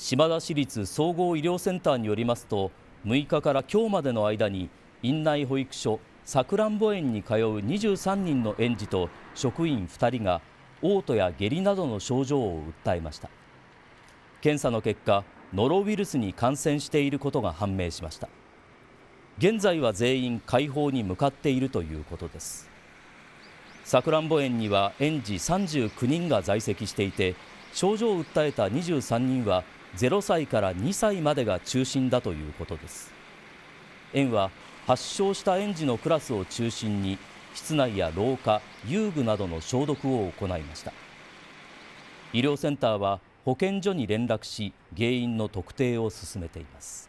島田市立総合医療センターによりますと6日から今日までの間に院内保育所さくらんぼ園に通う23人の園児と職員2人が嘔吐や下痢などの症状を訴えました検査の結果ノロウイルスに感染していることが判明しました現在は全員解放に向かっているということですさくらんぼ園には園児39人が在籍していて症状を訴えた23人は0歳から2歳までが中心だということです園は発症した園児のクラスを中心に室内や廊下遊具などの消毒を行いました医療センターは保健所に連絡し原因の特定を進めています